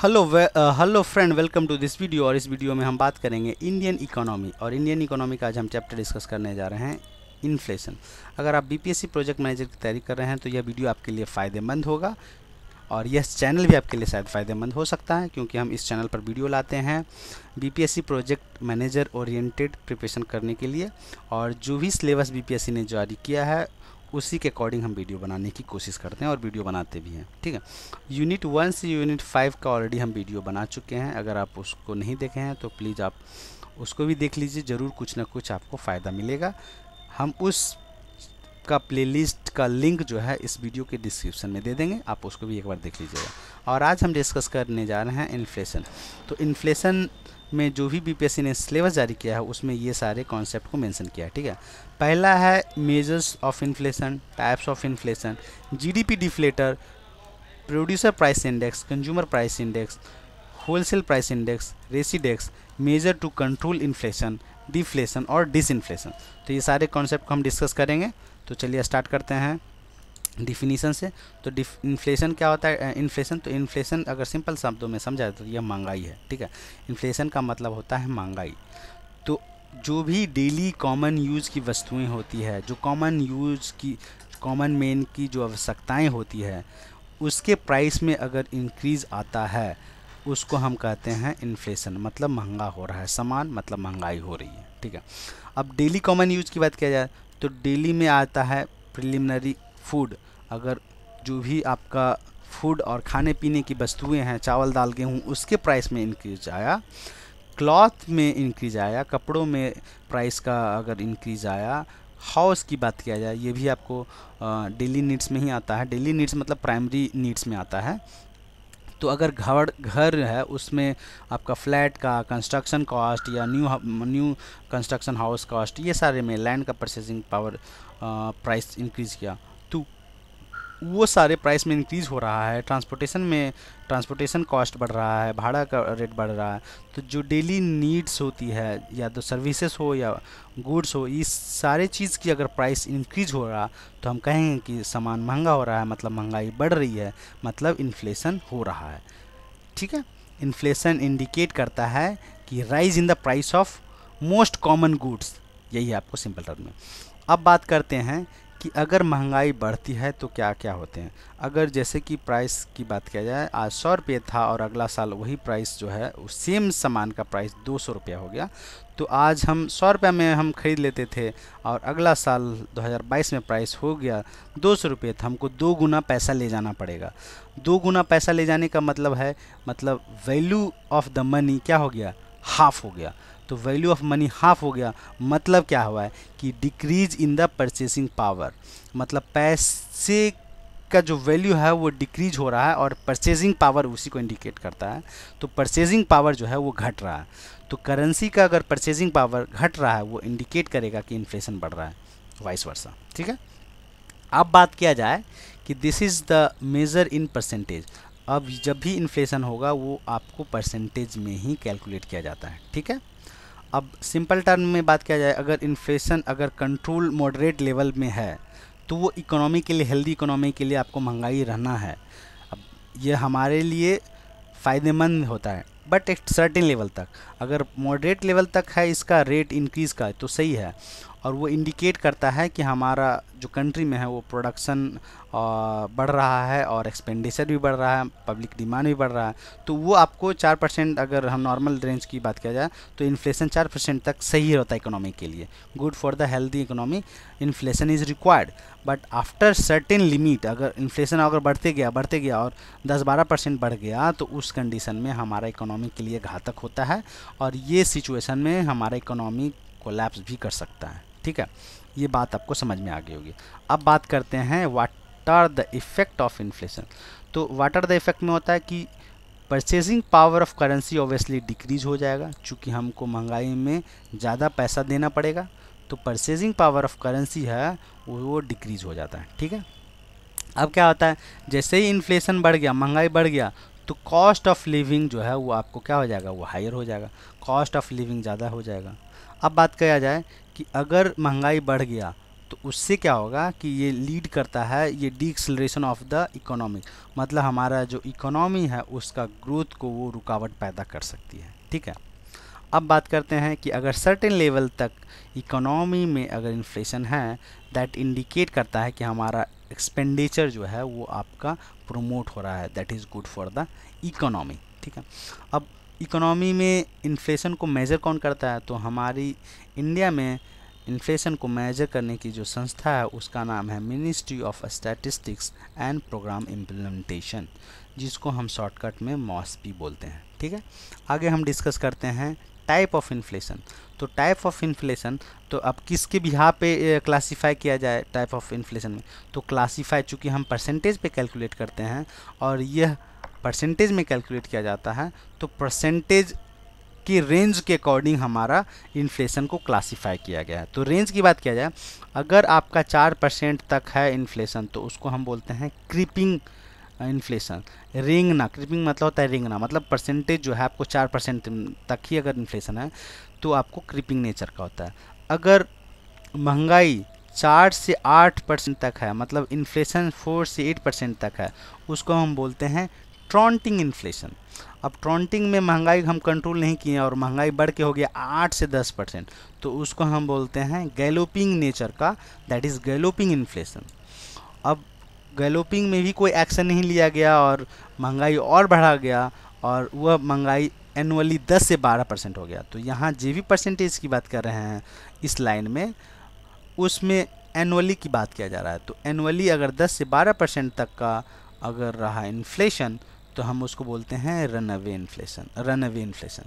hello hello friend welcome to this video और इस video में हम बात करेंगे इंडियन इकोनॉमी और इंडियन इकोनॉमी का आज हम चैप्टर डिस्कस करने जा रहे हैं इन्फ्लेशन अगर आप बीपीएससी प्रोजेक्ट मैनेजर की तैयारी कर रहे हैं तो यह वीडियो आपके लिए फ़ायदेमंद होगा और यह चैनल भी आपके लिए शायद फ़ायदेमंद हो सकता है क्योंकि हम इस चैनल पर वीडियो लाते हैं BPSC project manager oriented preparation करने के लिए और जो भी सिलेबस बीपीएससी ने जारी किया है उसी के अकॉर्डिंग हम वीडियो बनाने की कोशिश करते हैं और वीडियो बनाते भी हैं ठीक है यूनिट वन से यूनिट फाइव का ऑलरेडी हम वीडियो बना चुके हैं अगर आप उसको नहीं देखे हैं तो प्लीज़ आप उसको भी देख लीजिए ज़रूर कुछ ना कुछ आपको फ़ायदा मिलेगा हम उस का प्लेलिस्ट का लिंक जो है इस वीडियो के डिस्क्रिप्शन में दे देंगे आप उसको भी एक बार देख लीजिएगा और आज हम डिस्कस करने जा रहे हैं इन्फ्लेशन तो इन्फ्लेशन में जो भी बीपीएससी ने सिलेबस जारी किया है उसमें ये सारे कॉन्सेप्ट को मेंशन किया है ठीक है पहला है measures of inflation types of inflation GDP deflator producer price index consumer price index wholesale price index RESIDEX measure to control inflation deflation और डिसइन्फ्लेशन तो ये सारे कॉन्सेप्ट को हम डिस्कस करेंगे तो चलिए स्टार्ट करते हैं डिफिनीसन से तो इन्फ्लेशन क्या होता है इन्फ्लेशन तो इन्फ्लेशन अगर सिंपल शब्दों में समझा जाए तो यह महंगाई है ठीक है इन्फ्लेशन का मतलब होता है महंगाई तो जो भी डेली कॉमन यूज़ की वस्तुएं होती है जो कॉमन यूज़ की कॉमन मेन की जो आवश्यकताएं होती है उसके प्राइस में अगर इंक्रीज़ आता है उसको हम कहते हैं इन्फ्लेशन मतलब महंगा हो रहा है सामान मतलब महंगाई हो रही है ठीक है अब डेली कॉमन यूज़ की बात किया जाए तो डेली में आता है प्रिलिमिनरी फूड अगर जो भी आपका फूड और खाने पीने की वस्तुएं हैं चावल दाल गेहूँ उसके प्राइस में इंक्रीज आया क्लॉथ में इंक्रीज आया कपड़ों में प्राइस का अगर इंक्रीज आया हाउस की बात किया जाए ये भी आपको डेली नीड्स में ही आता है डेली नीड्स मतलब प्राइमरी नीड्स में आता है तो अगर घर घर है उसमें आपका फ्लैट का कंस्ट्रक्शन कॉस्ट या new new construction house cost ये सारे में लैंड का परचेजिंग पावर प्राइस इंक्रीज़ किया वो सारे प्राइस में इंक्रीज़ हो रहा है ट्रांसपोर्टेशन में ट्रांसपोर्टेशन कॉस्ट बढ़ रहा है भाड़ा का रेट बढ़ रहा है तो जो डेली नीड्स होती है या तो सर्विसेज हो या गुड्स हो इस सारे चीज़ की अगर प्राइस इंक्रीज़ हो रहा तो हम कहेंगे कि सामान महंगा हो रहा है मतलब महंगाई बढ़ रही है मतलब इन्फ्लेशन हो रहा है ठीक है इन्फ्लेशन इंडिकेट करता है कि rise in the price of most common goods यही है आपको सिंपल टर्म में अब बात करते हैं कि अगर महंगाई बढ़ती है तो क्या क्या होते हैं अगर जैसे कि प्राइस की बात किया जाए आज सौ रुपये था और अगला साल वही प्राइस जो है सेम सामान का प्राइस दो सौ रुपया हो गया तो आज हम सौ रुपये में हम ख़रीद लेते थे और अगला साल 2022 में प्राइस हो गया दो सौ रुपये तो हमको दो गुना पैसा ले जाना पड़ेगा दो गुना पैसा ले जाने का मतलब है मतलब वैल्यू ऑफ द मनी क्या हो गया हाफ हो गया तो वैल्यू ऑफ मनी हाफ हो गया मतलब क्या हुआ है कि decrease in the purchasing power मतलब पैसे का जो वैल्यू है वो डिक्रीज हो रहा है और परचेजिंग पावर उसी को इंडिकेट करता है तो परचेजिंग पावर जो है वो घट रहा है तो करेंसी का अगर परचेजिंग पावर घट रहा है वो इंडिकेट करेगा कि इन्फ्लेशन बढ़ रहा है वाइस वर्षा ठीक है अब बात किया जाए कि this is the measure in percentage अब जब भी इन्फ्लेशन होगा वो आपको परसेंटेज में ही कैलकुलेट किया जाता है ठीक है अब सिंपल टर्म में बात किया जाए अगर इन्फ्लेशन अगर कंट्रोल मॉडरेट लेवल में है तो वो इकोनॉमी के लिए हेल्दी इकोनॉमी के लिए आपको महंगाई रहना है अब ये हमारे लिए फ़ायदेमंद होता है बट एक सर्टेन लेवल तक अगर मॉडरेट लेवल तक है इसका रेट इंक्रीज़ का तो सही है और वो इंडिकेट करता है कि हमारा जो कंट्री में है वो प्रोडक्शन बढ़ रहा है और एक्सपेंडिचर भी बढ़ रहा है पब्लिक डिमांड भी बढ़ रहा है तो वो आपको चार परसेंट अगर हम नॉर्मल रेंज की बात किया जाए तो इन्फ्लेशन चार परसेंट तक सही रहता है इकोनॉमी के लिए good for the healthy economy inflation is required but after certain limit अगर इन्फ्लेशन अगर बढ़ते गया बढ़ते गया और दस बारह परसेंट बढ़ गया तो उस कंडीशन में हमारा इकोनॉमी के लिए घातक होता है और ये सिचुएशन में हमारा इकोनॉमी कोलैप्स भी कर सकता है ठीक है ये बात आपको समझ में आ गई होगी अब बात करते हैं what are the effect of inflation तो वाट आर द इफ़ेक्ट में होता है कि purchasing power of currency obviously decrease हो जाएगा चूँकि हमको महंगाई में ज़्यादा पैसा देना पड़ेगा तो परचेजिंग पावर ऑफ करेंसी है वो डिक्रीज हो जाता है ठीक है अब क्या होता है जैसे ही इन्फ्लेशन बढ़ गया महंगाई बढ़ गया तो कॉस्ट ऑफ लिविंग जो है वो आपको क्या हो जाएगा वो हायर हो जाएगा कॉस्ट ऑफ लिविंग ज़्यादा हो जाएगा अब बात किया जाए कि अगर महंगाई बढ़ गया तो उससे क्या होगा कि ये लीड करता है ये एक्सलेशन ऑफ द इकोनॉमी मतलब हमारा जो इकोनॉमी है उसका ग्रोथ को वो रुकावट पैदा कर सकती है ठीक है अब बात करते हैं कि अगर सर्टेन लेवल तक इकोनॉमी में अगर इन्फ्लेशन है दैट इंडिकेट करता है कि हमारा एक्सपेंडिचर जो है वो आपका प्रोमोट हो रहा है that is good for the economy ठीक है अब इकोनॉमी में इन्फ्लेशन को मेज़र कौन करता है तो हमारी इंडिया में इन्फ्लेशन को मेजर करने की जो संस्था है उसका नाम है ministry of statistics and programme implementation जिसको हम शॉर्टकट में मॉसपी बोलते हैं ठीक है आगे हम डिस्कस करते हैं टाइप ऑफ इन्फ्लेशन तो टाइप ऑफ इन्फ्लेशन तो अब किसके भी यहाँ पे क्लासीफाई किया जाए टाइप ऑफ इन्फ्लेशन में तो क्लासीफाई चूँकि हम परसेंटेज पे कैलकुलेट करते हैं और यह परसेंटेज में कैलकुलेट किया जाता है तो परसेंटेज की रेंज के अकॉर्डिंग हमारा इन्फ्लेशन को क्लासिफाई किया गया है तो रेंज की बात किया जाए अगर आपका चार परसेंट तक है इन्फ्लेशन तो उसको हम बोलते हैं क्रीपिंग इन्फ्लेशन रेंगना क्रीपिंग मतलब होता है रेंगना मतलब परसेंटेज जो है आपको चार परसेंट तक ही अगर इन्फ्लेशन है तो आपको क्रीपिंग नेचर का होता है अगर महंगाई चार से आठ परसेंट तक है मतलब इन्फ्लेशन फोर से एट परसेंट तक है उसको हम बोलते हैं ट्रॉन्टिंग इन्फ्लेशन अब ट्रॉन्टिंग में महंगाई हम कंट्रोल नहीं किए और महंगाई बढ़ के हो गया आठ से दस परसेंट तो उसको हम बोलते हैं गैलोपिंग नेचर का दैट इज़ गैलोपिंग इन्फ्लेशन अब गैलोपिंग में भी कोई एक्शन नहीं लिया गया और महंगाई और बढ़ा गया और वह महंगाई एनुअली 10 से 12 परसेंट हो गया तो यहाँ जे परसेंटेज की बात कर रहे हैं इस लाइन में उसमें एनुअली की बात किया जा रहा है तो एनुअली अगर 10 से 12 परसेंट तक का अगर रहा इन्फ्लेशन तो हम उसको बोलते हैं runaway inflation runaway inflation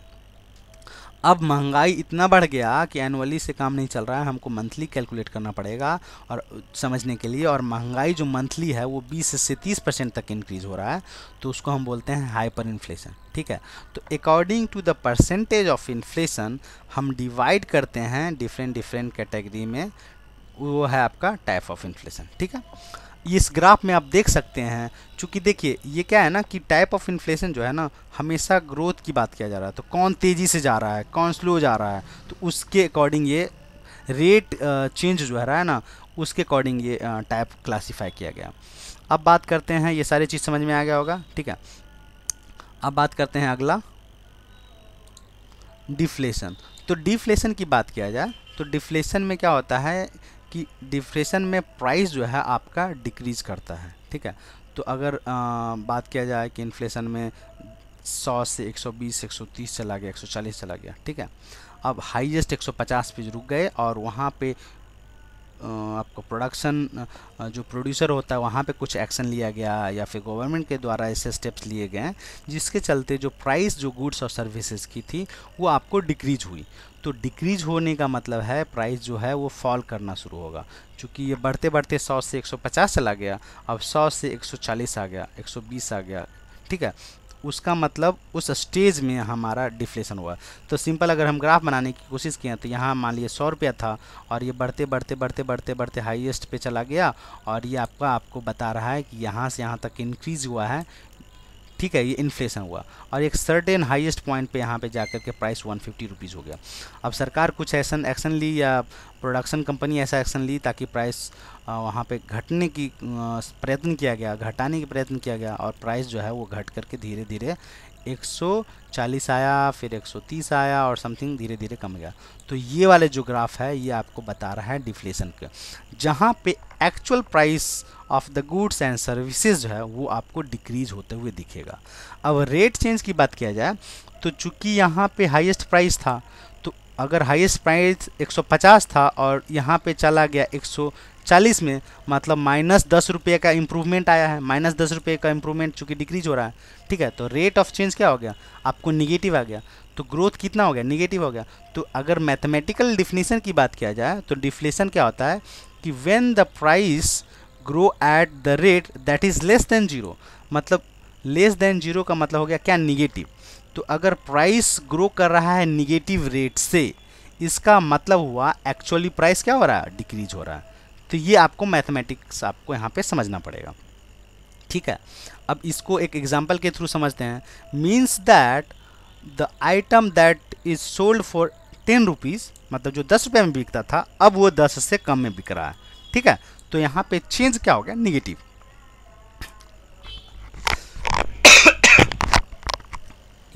अब महंगाई इतना बढ़ गया कि एनुअली से काम नहीं चल रहा है हमको मंथली कैलकुलेट करना पड़ेगा और समझने के लिए और महंगाई जो मंथली है वो 20 से 30 परसेंट तक इंक्रीज़ हो रहा है तो उसको हम बोलते हैं हाइपर इन्फ्लेशन ठीक है तो according to the percentage of inflation हम डिवाइड करते हैं डिफरेंट डिफरेंट कैटेगरी में वो है आपका टाइप ऑफ इन्फ्लेशन ठीक है इस ग्राफ में आप देख सकते हैं चूँकि देखिए ये क्या है ना कि टाइप ऑफ इन्फ्लेशन जो है ना हमेशा ग्रोथ की बात किया जा रहा है तो कौन तेज़ी से जा रहा है कौन स्लो जा रहा है तो उसके अकॉर्डिंग ये रेट चेंज जो है रहा है ना उसके अकॉर्डिंग ये टाइप क्लासीफाई किया गया अब बात करते हैं ये सारी चीज़ समझ में आ गया होगा ठीक है अब बात करते हैं अगला डिफ्लेशन तो डिफ्लेशन की बात किया जाए तो डिफ्लेशन में क्या होता है कि डिफ्लेशन में प्राइस जो है आपका डिक्रीज करता है ठीक है तो अगर आ, बात किया जाए कि इन्फ्लेशन में 100 से 120 130 चला गया 140 चला गया ठीक है अब हाईएस्ट 150 पे रुक गए और वहाँ पे आपको प्रोडक्शन जो प्रोड्यूसर होता है वहाँ पे कुछ एक्शन लिया गया या फिर गवर्नमेंट के द्वारा ऐसे स्टेप्स लिए गए जिसके चलते जो प्राइस जो गुड्स और सर्विसेज की थी वो आपको डिक्रीज हुई तो डिक्रीज होने का मतलब है प्राइस जो है वो फॉल करना शुरू होगा क्योंकि ये बढ़ते बढ़ते 100 से 150 चला गया अब 100 से 140 आ गया 120 आ गया ठीक है उसका मतलब उस स्टेज में हमारा डिफ्लेशन हुआ तो सिंपल अगर हम ग्राफ बनाने की कोशिश किए तो यहाँ मान लीजिए सौ रुपया था और ये बढ़ते बढ़ते बढ़ते बढ़ते बढ़ते हाईएस्ट पे चला गया और ये आपका आपको बता रहा है कि यहाँ से यहाँ तक इंक्रीज़ हुआ है ठीक है ये इन्फ्लेशन हुआ और एक सर्टेन हाईएस्ट पॉइंट पे यहाँ पे जाकर के प्राइस वन फिफ्टी रुपीज़ हो गया अब सरकार कुछ ऐसा एक्शन ली या प्रोडक्शन कंपनी ऐसा एक्शन ली ताकि प्राइस वहाँ पे घटने की प्रयत्न किया गया घटाने की प्रयत्न किया गया और प्राइस जो है वो घट करके धीरे धीरे 140 आया फिर 130 आया और समथिंग धीरे धीरे कम गया तो ये वाले जो ग्राफ है ये आपको बता रहा है डिफ्लेशन का जहाँ पे actual price of the goods and services जो है वो आपको डिक्रीज होते हुए दिखेगा अब रेट चेंज की बात किया जाए तो चूँकि यहाँ पे हाईएस्ट प्राइस था तो अगर हाईएस्ट प्राइस 150 था और यहाँ पे चला गया चालीस में मतलब माइनस दस रुपये का इम्प्रूवमेंट आया है माइनस दस रुपये का इम्प्रूवमेंट चूँकि डिक्रीज हो रहा है ठीक है तो रेट ऑफ चेंज क्या हो गया आपको निगेटिव आ गया तो ग्रोथ कितना हो गया निगेटिव हो गया तो अगर मैथमेटिकल डिफिनीसन की बात किया जाए तो डिफ्लेशन क्या होता है कि when the price grow at the rate that is less than zero मतलब लेस देन जीरो का मतलब हो गया क्या निगेटिव तो अगर प्राइस ग्रो कर रहा है निगेटिव रेट से इसका मतलब हुआ एक्चुअली प्राइस क्या हो रहा है डिक्रीज हो रहा है तो ये आपको मैथमेटिक्स आपको यहाँ पे समझना पड़ेगा ठीक है अब इसको एक एग्जाम्पल के थ्रू समझते हैं means that the item that is sold for ten rupees मतलब जो दस रुपये में बिकता था अब वो दस से कम में बिक रहा है ठीक है तो यहाँ पे चेंज क्या हो गया निगेटिव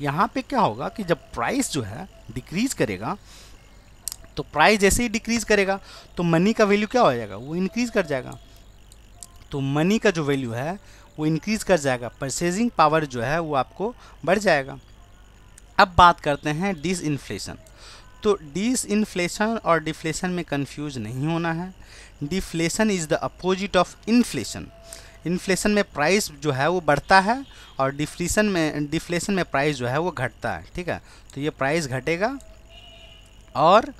यहाँ पे क्या होगा कि जब प्राइस जो है डिक्रीज करेगा तो प्राइस जैसे ही डिक्रीज़ करेगा तो मनी का वैल्यू क्या हो जाएगा वो इंक्रीज़ कर जाएगा तो मनी का जो वैल्यू है वो इंक्रीज़ कर जाएगा परचेजिंग पावर जो है वो आपको बढ़ जाएगा अब बात करते हैं डिस इन्फ्लेशन तो डिस इन्फ्लेशन और डिफ्लेशन में कन्फ्यूज नहीं होना है deflation is the opposite of inflation inflation में प्राइस जो है वो बढ़ता है और डिफ्लेशन में डिफ्लेशन में प्राइस जो है वो घटता है ठीक है तो ये प्राइस घटेगा और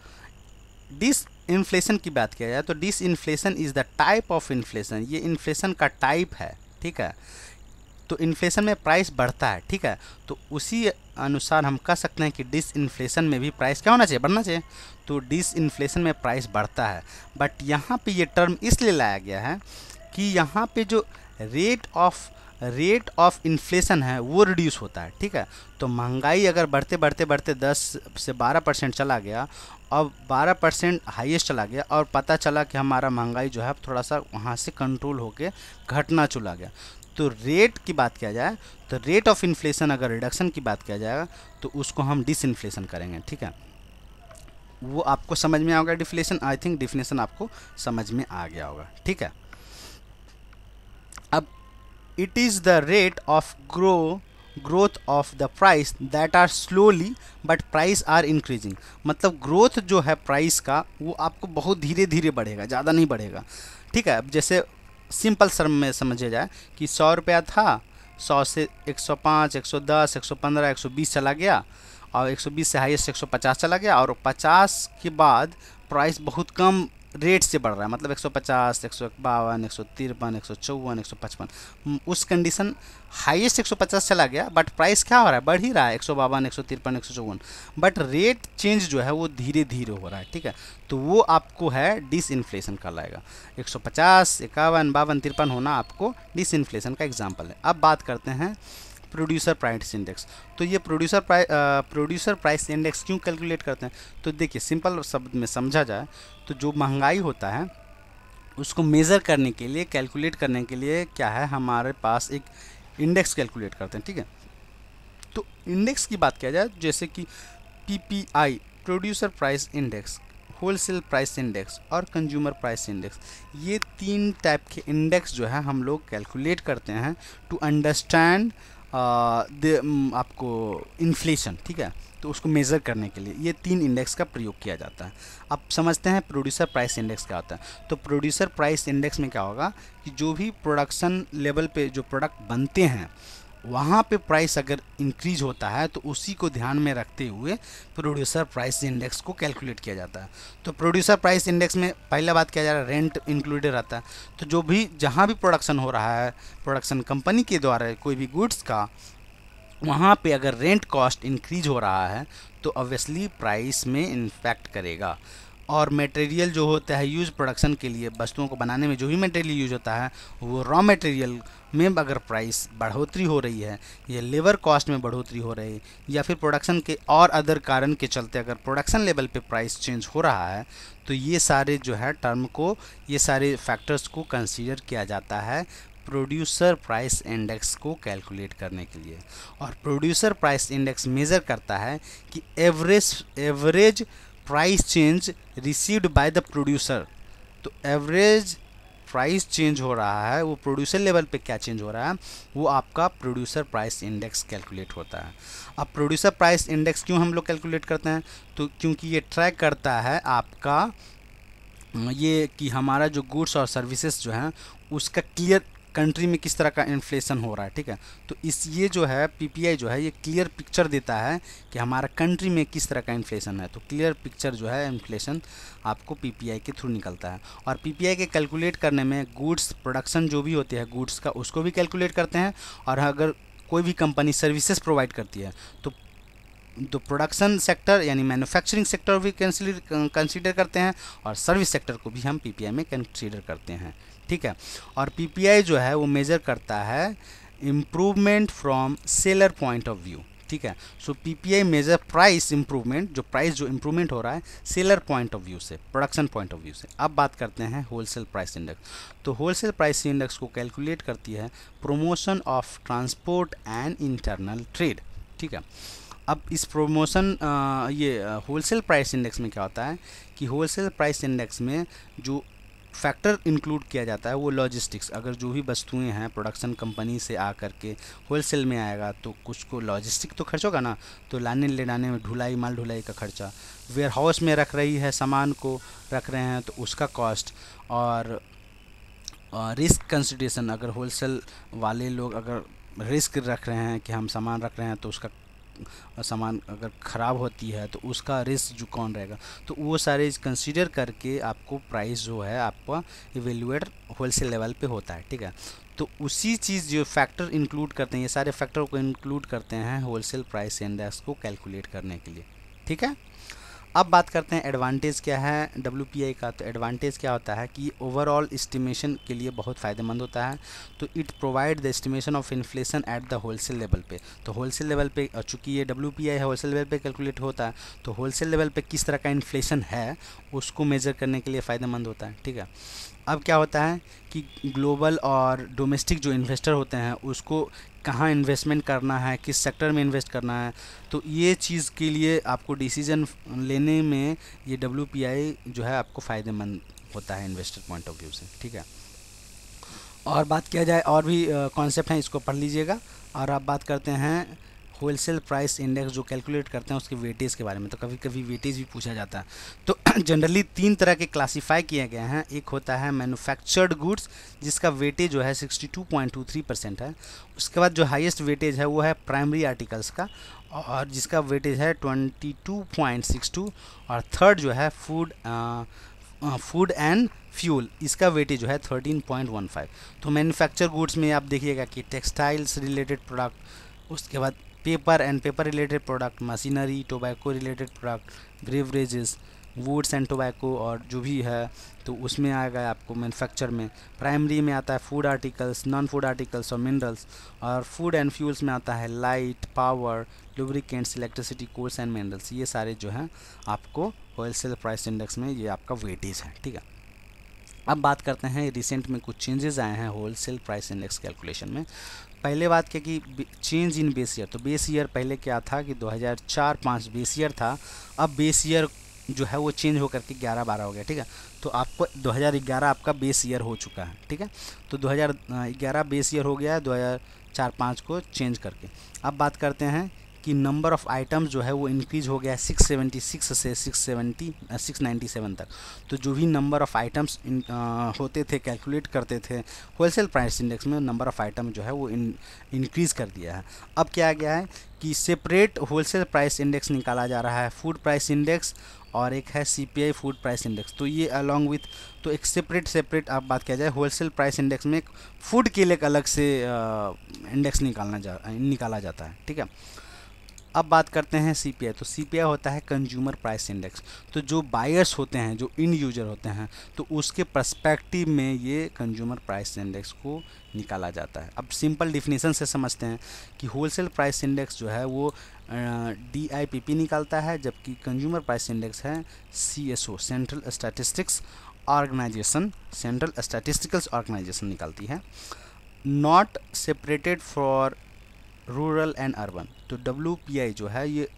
डिस इन्फ्लेशन की बात किया जाए तो disinflation is the type of inflation ये इन्फ्लेशन का टाइप है ठीक है तो इन्फ्लेशन में प्राइस बढ़ता है ठीक है तो उसी अनुसार हम कह सकते हैं कि डिस इन्फ्लेशन में भी प्राइस क्या होना चाहिए बढ़ना चाहिए तो डिस इन्फ्लेशन में प्राइस बढ़ता है बट यहाँ पे ये टर्म इसलिए लाया गया है कि यहाँ पे जो rate of rate of inflation है वो रिड्यूस होता है ठीक है तो महंगाई अगर बढ़ते बढ़ते बढ़ते 10 से 12 परसेंट चला गया अब 12 परसेंट हाइएस्ट चला गया और पता चला कि हमारा महंगाई जो है थोड़ा सा वहाँ से कंट्रोल होके घटना चला गया तो रेट की बात किया जाए तो रेट ऑफ इन्फ्लेशन अगर रिडक्शन की बात किया जाएगा तो उसको हम डिस इन्फ्लेशन करेंगे ठीक है वो आपको समझ में आओगे डिफ्लेशन आई थिंक डिफिनेशन आपको समझ में आ गया होगा ठीक है अब it is the rate of grow growth of the price that are slowly but price are increasing मतलब ग्रोथ जो है प्राइस का वो आपको बहुत धीरे धीरे बढ़ेगा ज़्यादा नहीं बढ़ेगा ठीक है अब जैसे सिंपल सर में समझा जाए कि सौ रुपया था सौ से एक सौ पाँच एक सौ दस एक सौ पंद्रह एक सौ बीस चला गया और एक सौ बीस से हाइस्ट एक सौ पचास चला गया और पचास के बाद प्राइस बहुत कम रेट से बढ़ रहा है मतलब 150, एक सौ बावन एक सौ तिरपन एक सौ चौवन एक सौ पचपन उस कंडीशन हाईएस्ट 150 चला गया बट प्राइस क्या हो रहा है बढ़ ही रहा है एक सौ बावन एक सौ तिरपन एक सौ चौवन बट रेट चेंज जो है वो धीरे धीरे हो रहा है ठीक है तो वो आपको है डिस इन्फ्लेशन कहलाएगा एक सौ पचास इक्यावन बावन तिरपन होना आपको डिस इन्फ्लेशन का एग्जाम्पल है अब बात करते हैं प्रोड्यूसर प्राइस इंडेक्स तो ये producer price producer price index क्यों कैलकुलेट करते हैं तो देखिए सिंपल शब्द में समझा जाए तो जो महंगाई होता है उसको मेज़र करने के लिए कैलकुलेट करने के लिए क्या है हमारे पास एक इंडेक्स कैलकुलेट करते हैं ठीक है तो इंडेक्स की बात किया जाए जैसे कि I producer price index wholesale price index और कंज्यूमर प्राइस इंडेक्स ये तीन टाइप के इंडेक्स जो है हम लोग कैलकुलेट करते हैं टू अंडरस्टैंड आपको इन्फ्लेशन ठीक है तो उसको मेज़र करने के लिए ये तीन इंडेक्स का प्रयोग किया जाता है अब समझते हैं प्रोड्यूसर प्राइस इंडेक्स क्या होता है तो प्रोड्यूसर प्राइस इंडेक्स में क्या होगा कि जो भी प्रोडक्शन लेवल पे जो प्रोडक्ट बनते हैं वहाँ पे प्राइस अगर इंक्रीज होता है तो उसी को ध्यान में रखते हुए प्रोड्यूसर प्राइस इंडेक्स को कैलकुलेट किया जाता है तो प्रोड्यूसर प्राइस इंडेक्स में पहला बात किया जा रहा है रेंट इंक्लूडेड रहता है तो जो भी जहाँ भी प्रोडक्शन हो रहा है प्रोडक्शन कंपनी के द्वारा कोई भी गुड्स का वहाँ पे अगर रेंट कॉस्ट इंक्रीज हो रहा है तो ऑब्वियसली प्राइस में इन्फेक्ट करेगा और मटेरियल जो होता है यूज़ प्रोडक्शन के लिए वस्तुओं को बनाने में जो भी मटेरियल यूज होता है वो रॉ मटेरियल में अगर प्राइस बढ़ोतरी हो रही है या लेबर कॉस्ट में बढ़ोतरी हो रही है या फिर प्रोडक्शन के और अदर कारण के चलते अगर प्रोडक्शन लेवल पे प्राइस चेंज हो रहा है तो ये सारे जो है टर्म को ये सारे फैक्टर्स को कंसिडर किया जाता है प्रोड्यूसर प्राइस इंडेक्स को कैलकुलेट करने के लिए और प्रोड्यूसर प्राइस इंडेक्स मेज़र करता है कि average average price change received by the producer तो एवरेज प्राइस चेंज हो रहा है वो प्रोड्यूसर लेवल पे क्या चेंज हो रहा है वो आपका प्रोड्यूसर प्राइस इंडेक्स कैलकुलेट होता है अब प्रोड्यूसर प्राइस इंडेक्स क्यों हम लोग कैलकुलेट करते हैं तो क्योंकि ये ट्रैक करता है आपका ये कि हमारा जो गुड्स और सर्विसेज जो हैं उसका क्लियर कंट्री में किस तरह का इन्फ्लेशन हो रहा है ठीक है तो इस ये जो है पीपीआई जो है ये क्लियर पिक्चर देता है कि हमारा कंट्री में किस तरह का इन्फ्लेशन है तो क्लियर पिक्चर जो है इन्फ्लेशन आपको पीपीआई के थ्रू निकलता है और पीपीआई के कैलकुलेट करने में गुड्स प्रोडक्शन जो भी होती है गुड्स का उसको भी कैलकुलेट करते हैं और अगर कोई भी कंपनी सर्विसेज प्रोवाइड करती है तो तो प्रोडक्शन सेक्टर यानी मैन्युफैक्चरिंग सेक्टर भी कंसीडर करते हैं और सर्विस सेक्टर को भी हम पीपीआई में कंसिडर करते हैं ठीक है और पीपीआई जो है वो मेजर करता है improvement from seller point of view ठीक है so PPI measure price improvement जो प्राइस जो इंप्रूवमेंट हो रहा है सेलर पॉइंट ऑफ व्यू से प्रोडक्शन पॉइंट ऑफ व्यू से अब बात करते हैं होलसेल प्राइस इंडेक्स तो होलसेल प्राइस इंडेक्स को कैलकुलेट करती है promotion of transport and internal trade ठीक है अब इस प्रोमोशन ये होलसेल प्राइस इंडेक्स में क्या होता है कि होलसेल प्राइस इंडेक्स में जो फैक्टर इंक्लूड किया जाता है वो लॉजिस्टिक्स अगर जो भी वस्तुएं हैं प्रोडक्शन कंपनी से आ कर के होलसेल में आएगा तो कुछ को लॉजिस्टिक तो खर्च होगा ना तो लाने ले लाने में ढुलाई माल ढुलाई का खर्चा वेयर हाउस में रख रही है सामान को रख रहे हैं तो उसका कॉस्ट और रिस्क कंसिडरेशन अगर होलसेल वाले लोग अगर रिस्क रख रहे हैं कि हम सामान रख रहे हैं तो उसका सामान अगर ख़राब होती है तो उसका रिस्क जो कौन रहेगा तो वो सारे कंसिडर करके आपको प्राइस जो है आपका इवेलुएट होलसेल लेवल पे होता है ठीक है तो उसी चीज़ जो फैक्टर इंक्लूड करते हैं ये सारे फैक्टर को इंक्लूड करते हैं होलसेल प्राइस इंडेक्स को कैलकुलेट करने के लिए ठीक है अब बात करते हैं एडवांटेज क्या है डब्ल्यू का तो एडवांटेज क्या होता है कि ओवरऑल इस्टीमेशन के लिए बहुत फ़ायदेमंद होता है तो it provide the estimation of inflation at the wholesale level पे तो होलसेल लेवल पे चूंकि ये W P I wholesale level पे कैलकुलेट होता है तो होलसेल लेवल पे किस तरह का इन्फ्लेशन है उसको मेज़र करने के लिए फ़ायदेमंद होता है ठीक है अब क्या होता है कि ग्लोबल और डोमेस्टिक जो इन्वेस्टर होते हैं उसको कहाँ इन्वेस्टमेंट करना है किस सेक्टर में इन्वेस्ट करना है तो ये चीज़ के लिए आपको डिसीजन लेने में ये डब्ल्यू जो है आपको फ़ायदेमंद होता है इन्वेस्टर पॉइंट ऑफ व्यू से ठीक है और बात किया जाए और भी कॉन्सेप्ट हैं इसको पढ़ लीजिएगा और आप बात करते हैं होलसेल प्राइस इंडेक्स जो कैलकुलेट करते हैं उसके वेटेज के बारे में तो कभी कभी वेटेज भी पूछा जाता है तो जनरली तीन तरह के क्लासीफाई किए गए हैं एक होता है मैनुफैक्चर्ड गुड्स जिसका वेटेज जो है सिक्सटी परसेंट है उसके बाद जो हाइस्ट वेटेज है वो है प्राइमरी आर्टिकल्स का और जिसका वेटेज है 22.62 और थर्ड जो है फूड फूड एंड फ्यूल इसका वेटेज जो है 13.15 तो मैन्युफैक्चर गुड्स में आप देखिएगा कि टेक्सटाइल्स रिलेटेड प्रोडक्ट उसके बाद paper and paper related product machinery tobacco related product beverages woods and tobacco और जो भी है तो उसमें आएगा आपको मैन्युफैक्चर में प्राइमरी में आता है food articles non food articles और मिनरल्स और फूड एंड फ्यूल्स में आता है light power lubricants electricity course and minerals ये सारे जो हैं आपको होलसेल प्राइस इंडेक्स में ये आपका वेटेज है ठीक है अब बात करते हैं रिसेंट में कुछ चेंजेस आए हैं होलसेल प्राइस इंडेक्स कैलकुलेशन में पहले बात क्या कि चेंज इन बेस ईयर तो बेस ईयर पहले क्या था कि 2004-5 बेस ईयर था अब बेस ईयर जो है वो चेंज होकर के ग्यारह बारह हो गया ठीक है तो आपको 2011 आपका बेस ईयर हो चुका है ठीक है तो 2011 बेस ईयर हो गया है दो हज़ार को चेंज करके अब बात करते हैं कि नंबर ऑफ़ आइटम्स जो है वो इंक्रीज़ हो गया है 676 से 670 697 तक तो जो भी नंबर ऑफ़ आइटम्स होते थे कैलकुलेट करते थे होलसेल प्राइस इंडेक्स में नंबर ऑफ़ आइटम जो है वो इंक्रीज़ कर दिया है अब क्या आ गया है कि सेपरेट होलसेल प्राइस इंडेक्स निकाला जा रहा है फूड प्राइस इंडेक्स और एक है आई फूड प्राइस इंडेक्स तो ये अलॉन्ग विथ तो एक सेपरेट सेपरेट आप बात किया जाए होलसेल प्राइस इंडेक्स में फूड के लिए एक अलग से इंडेक्स निकालना जा निकाला जाता है ठीक है अब बात करते हैं सी तो सी होता है कंज्यूमर प्राइस इंडेक्स तो जो बायर्स होते हैं जो इन यूजर होते हैं तो उसके प्रस्पेक्टिव में ये कंज्यूमर प्राइस इंडेक्स को निकाला जाता है अब सिंपल डिफिनेशन से समझते हैं कि होलसेल प्राइस इंडेक्स जो है वो डी आई पी पी निकालता है जबकि कंज्यूमर प्राइस इंडेक्स है C S O central statistics organisation central statisticals organisation निकालती है not separated for rural and urban तो डब्ल्यू जो है ये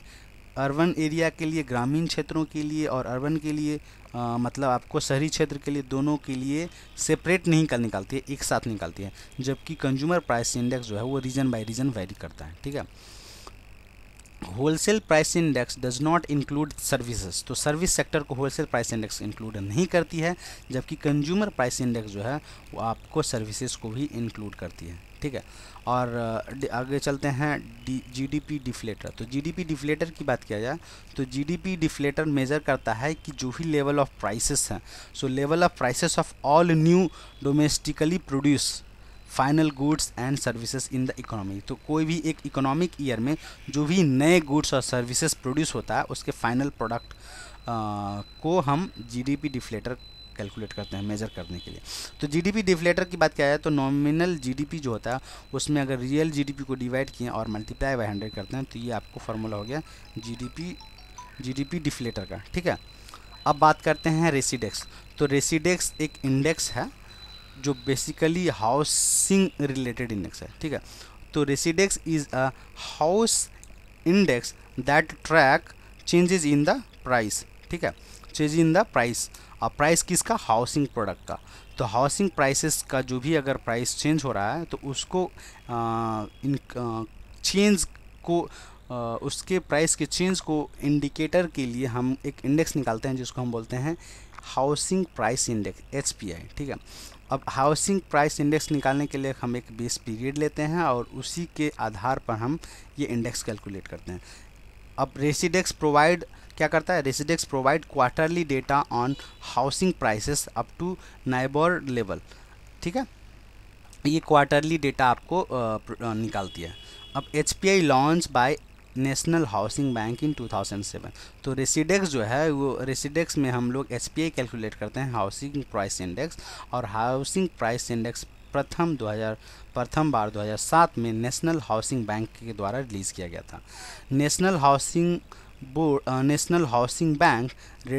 अर्बन एरिया के लिए ग्रामीण क्षेत्रों के लिए और अर्बन के लिए आ, मतलब आपको शहरी क्षेत्र के लिए दोनों के लिए सेपरेट नहीं कर निकालती है एक साथ निकालती है जबकि कंज्यूमर प्राइस इंडेक्स जो है वो रीजन बाय रीजन वेरी करता है ठीक है wholesale price index does not include services तो सर्विस सेक्टर को होलसेल प्राइस इंडेक्स इंक्लूड नहीं करती है जबकि कंज्यूमर प्राइस इंडेक्स जो है वो आपको सर्विसेज को भी इंक्लूड करती है ठीक है और आगे चलते हैं जीडीपी डिफ्लेटर तो जीडीपी डिफ्लेटर की बात किया जाए तो जीडीपी डिफ्लेटर मेजर करता है कि जो भी लेवल ऑफ प्राइसेस हैं so level of prices of all new domestically produce final goods and services in the economy तो कोई भी एक इकोनॉमिक ईयर में जो भी नए गुड्स और सर्विसेज प्रोड्यूस होता है उसके फाइनल प्रोडक्ट को हम जीडीपी डिफ्लेटर कैलकुलेट करते हैं मेजर करने के लिए तो जीडीपी डिफ्लेटर की बात क्या है तो नॉमिनल जीडीपी जो होता है उसमें अगर रियल जीडीपी को डिवाइड किए और मल्टीप्लाई बाई हंड्रेड करते हैं तो ये आपको फॉर्मूला हो गया जी डी डिफ्लेटर का ठीक है अब बात करते हैं रेसिडेक्स तो रेसिडेक्स एक इंडेक्स है जो बेसिकली हाउसिंग रिलेटेड इंडेक्स है ठीक है तो Residex is a house index that track changes in the price ठीक है चेंज इन द प्राइस और प्राइस किसका हाउसिंग प्रोडक्ट का तो हाउसिंग प्राइसेस का जो भी अगर प्राइस चेंज हो रहा है तो उसको आ, इन आ, चेंज को आ, उसके प्राइस के चेंज को इंडिकेटर के लिए हम एक इंडेक्स निकालते हैं जिसको हम बोलते हैं हाउसिंग प्राइस इंडेक्स एच ठीक है अब हाउसिंग प्राइस इंडेक्स निकालने के लिए हम एक बेस पीरियड लेते हैं और उसी के आधार पर हम ये इंडेक्स कैलकुलेट करते हैं अब रेसिडेक्स प्रोवाइड क्या करता है Residex provide quarterly data on housing prices up to neighbour level ठीक है ये क्वार्टरली डेटा आपको निकालती है अब H P I launch by National Housing Bank in 2007 तो रेसिडेक्स जो है वो रेसिडेक्स में हम लोग एच कैलकुलेट करते हैं हाउसिंग प्राइस इंडेक्स और हाउसिंग प्राइस इंडेक्स प्रथम 2000 प्रथम बार 2007 में नेशनल हाउसिंग बैंक के द्वारा रिलीज़ किया गया था National Housing board, uh, National Housing Bank uh,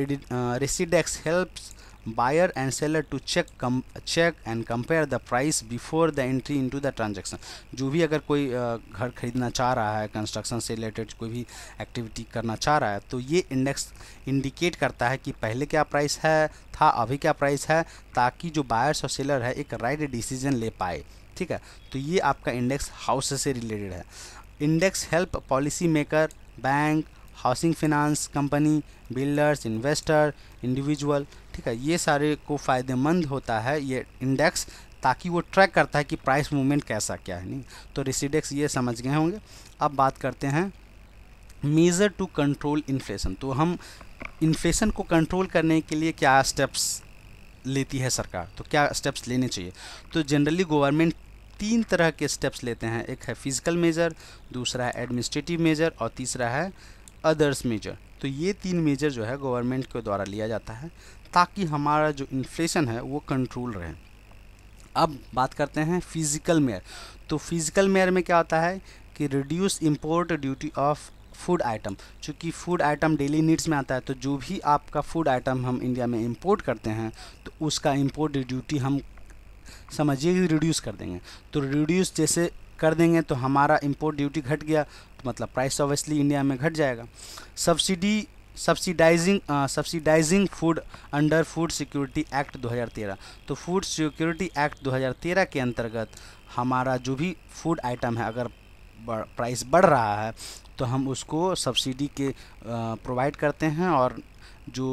Residex helps buyer and seller to check com, check and compare the price before the entry into the transaction जो भी अगर कोई uh, घर खरीदना चाह रहा है कंस्ट्रक्शन से रिलेटेड कोई भी एक्टिविटी करना चाह रहा है तो ये इंडेक्स इंडिकेट करता है कि पहले क्या प्राइस है था अभी क्या प्राइस है ताकि जो बायर्स और सेलर है एक राइट डिसीजन ले पाए ठीक है तो ये आपका इंडेक्स हाउस से रिलेटेड है index help policy maker bank housing finance company builders investor individual ठीक है ये सारे को फ़ायदेमंद होता है ये इंडेक्स ताकि वो ट्रैक करता है कि प्राइस मूवमेंट कैसा क्या है नहीं तो रिसीडेक्स ये समझ गए होंगे अब बात करते हैं मेज़र टू कंट्रोल इन्फ्लेशन तो हम इन्फ्लेशन को कंट्रोल करने के लिए क्या स्टेप्स लेती है सरकार तो क्या स्टेप्स लेने चाहिए तो जनरली गवर्नमेंट तीन तरह के स्टेप्स लेते हैं एक है फिजिकल मेजर दूसरा है एडमिनिस्ट्रेटिव मेजर और तीसरा है अदर्स मेजर तो ये तीन मेजर जो है गवर्नमेंट के द्वारा लिया जाता है ताकि हमारा जो इन्फ्लेशन है वो कंट्रोल रहे अब बात करते हैं फिज़िकल मेयर तो फिज़िकल मेयर में क्या होता है कि reduce import duty of food item चूँकि फूड आइटम डेली नीड्स में आता है तो जो भी आपका फूड आइटम हम इंडिया में इम्पोर्ट करते हैं तो उसका इम्पोर्ट ड्यूटी हम समझिए रिड्यूस कर देंगे तो रिड्यूस जैसे कर देंगे तो हमारा इम्पोर्ट ड्यूटी घट गया मतलब प्राइस ऑब्वियसली इंडिया में घट जाएगा subsidy subsidising subsidising food under food security act 2013 तो फूड सिक्योरिटी एक्ट 2013 के अंतर्गत हमारा जो भी फूड आइटम है अगर प्राइस बढ़ रहा है तो हम उसको सब्सिडी के प्रोवाइड करते हैं और जो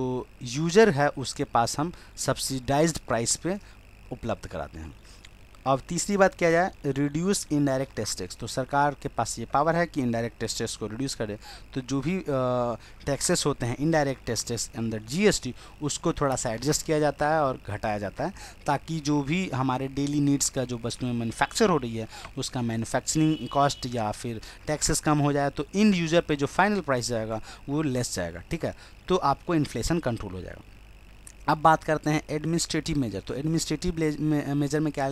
यूज़र है उसके पास हम सब्सिडाइज्ड प्राइस पे उपलब्ध कराते हैं अब तीसरी बात किया जाए रिड्यूस इनडायरेक्ट टेस्ट टैक्स तो सरकार के पास ये पावर है कि इनडायरेक्ट टैक्सेस को रिड्यूस करे तो जो भी टैक्सेस होते हैं इनडायरेक्ट टैक्सेस अंदर जीएसटी उसको थोड़ा सा एडजस्ट किया जाता है और घटाया जाता है ताकि जो भी हमारे डेली नीड्स का जो वस्तुएं मैनुफैक्चर हो रही है उसका मैनुफैक्चरिंग कॉस्ट या फिर टैक्सेस कम हो जाए तो इन यूज़र पर जो फाइनल प्राइस जाएगा वो लेस जाएगा ठीक है तो आपको इन्फ्लेशन कंट्रोल हो जाएगा अब बात करते हैं एडमिनिस्ट्रेटिव मेजर तो एडमिनिस्ट्रेटिव मेजर में क्या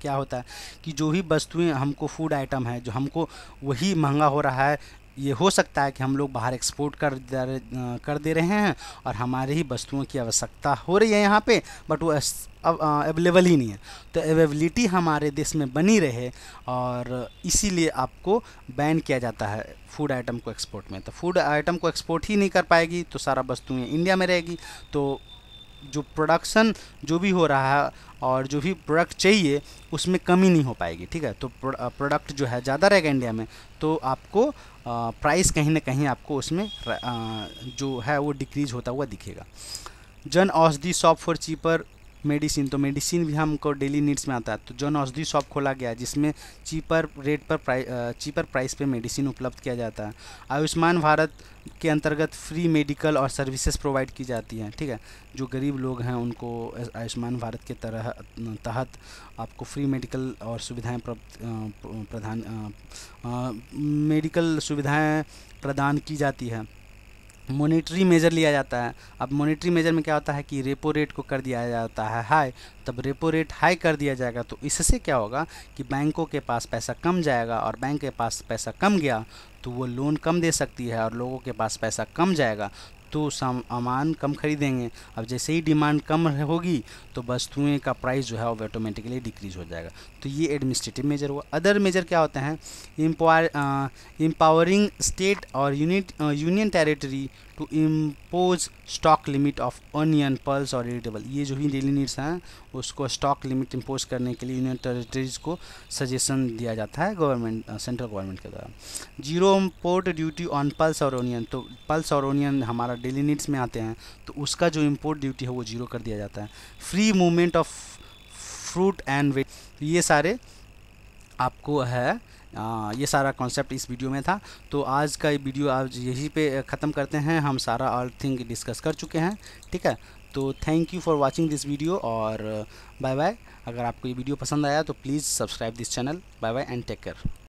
क्या होता है कि जो भी वस्तुएं हमको फूड आइटम है जो हमको वही महंगा हो रहा है ये हो सकता है कि हम लोग बाहर एक्सपोर्ट कर दे कर दे रहे हैं और हमारे ही वस्तुओं की आवश्यकता हो रही है यहाँ पे बट वो अवेलेबल ही नहीं है तो अवेलेबिलिटी हमारे देश में बनी रहे और इसीलिए आपको बैन किया जाता है फूड आइटम को एक्सपोर्ट में तो फूड आइटम को एक्सपोर्ट ही नहीं कर पाएगी तो सारा वस्तुएँ इंडिया में रहेगी तो जो प्रोडक्शन जो भी हो रहा है और जो भी प्रोडक्ट चाहिए उसमें कमी नहीं हो पाएगी ठीक है तो प्रोडक्ट जो है ज़्यादा रहेगा इंडिया में तो आपको प्राइस कहीं ना कहीं आपको उसमें जो है वो डिक्रीज होता हुआ दिखेगा Jan Aushadhi shop for cheaper medicine तो मेडिसिन भी हमको डेली नीड्स में आता है तो जन औषधि शॉप खोला गया जिसमें चीपर रेट पर प्राइ चीपर प्राइस पे मेडिसिन उपलब्ध किया जाता है आयुष्मान भारत के अंतर्गत फ्री मेडिकल और सर्विसेज प्रोवाइड की जाती हैं ठीक है जो गरीब लोग हैं उनको आयुष्मान भारत के तरह तहत आपको फ्री मेडिकल और सुविधाएँ प्रधान मेडिकल सुविधाएँ प्रदान की जाती है मोनिट्री मेजर लिया जाता है अब मोनिट्री मेजर में क्या होता है कि रेपो रेट को कर दिया जाता है हाई तब रेपो रेट हाई कर दिया जाएगा तो इससे क्या होगा कि बैंकों के पास पैसा कम जाएगा और बैंक के पास पैसा कम गया तो वो लोन कम दे सकती है और लोगों के पास पैसा कम जाएगा तो सामान कम खरीदेंगे अब जैसे ही डिमांड कम होगी तो वस्तुएँ का प्राइस जो है वो ऑटोमेटिकली डिक्रीज हो जाएगा तो ये एडमिनिस्ट्रेटिव मेजर हुआ अदर मेजर क्या होते हैं इम्पावरिंग स्टेट और unit union territory to impose stock limit of onion pulse और इरिटेबल ये जो भी डेली नीड्स हैं उसको स्टॉक लिमिट इम्पोज करने के लिए यूनियन टेरिटरीज को सजेशन दिया जाता है गवर्नमेंट सेंट्रल गवर्नमेंट के द्वारा zero import duty on pulse और ओनियन तो पल्स और ओनियन हमारा डेली नीड्स में आते हैं तो उसका जो इम्पोर्ट ड्यूटी है वो जीरो कर दिया जाता है free free movement of fruit and वेट ये सारे आपको है आ, ये सारा कॉन्सेप्ट इस वीडियो में था तो आज का ये वीडियो आज यहीं पे ख़त्म करते हैं हम सारा ऑल थिंग डिस्कस कर चुके हैं ठीक है तो thank you for watching this video और बाय बाय अगर आपको ये वीडियो पसंद आया तो please subscribe this channel bye bye and take care